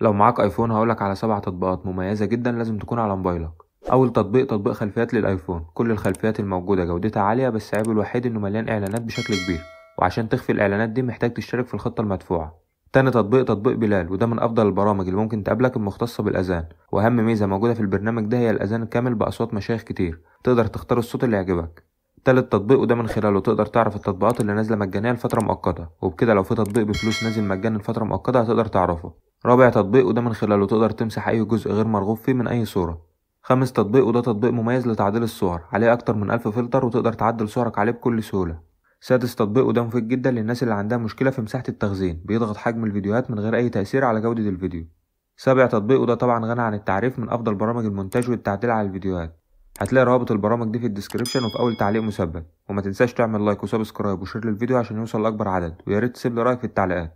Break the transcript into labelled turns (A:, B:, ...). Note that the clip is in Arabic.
A: لو معاك ايفون هقولك على سبع تطبيقات مميزة جدا لازم تكون على موبايلك اول تطبيق تطبيق خلفيات للايفون كل الخلفيات الموجودة جودتها عالية بس عيبه الوحيد انه مليان اعلانات بشكل كبير وعشان تخفي الاعلانات دي محتاج تشترك في الخطة المدفوعة تاني تطبيق تطبيق بلال وده من افضل البرامج اللي ممكن تقابلك المختصه بالاذان واهم ميزه موجوده في البرنامج ده هي الاذان الكامل باصوات مشايخ كتير تقدر تختار الصوت اللي يعجبك تالت تطبيق وده من خلاله تقدر تعرف التطبيقات اللي نازله مجانيه لفتره مؤقته وبكده لو في تطبيق بفلوس نازل مجانا لفتره مؤقته هتقدر تعرفه رابع تطبيق وده من خلاله تقدر تمسح أي جزء غير مرغوب فيه من أي صورة خامس تطبيق وده تطبيق مميز لتعديل الصور عليه أكتر من ألف فلتر وتقدر تعدل صورك عليه بكل سهولة سادس تطبيق وده مفيد جدا للناس اللي عندها مشكلة في مساحة التخزين بيضغط حجم الفيديوهات من غير أي تأثير على جودة الفيديو سابع تطبيق وده طبعا غني عن التعريف من أفضل برامج المونتاج والتعديل على الفيديوهات هتلاقي روابط البرامج دي في الديسكريبشن وفي أول تعليق مثبت وما تنساش تعمل لايك وسبسكرايب وشير للفيديو عشان يوصل لأكبر عدد ريت تسيب لي رأيك في التعليقات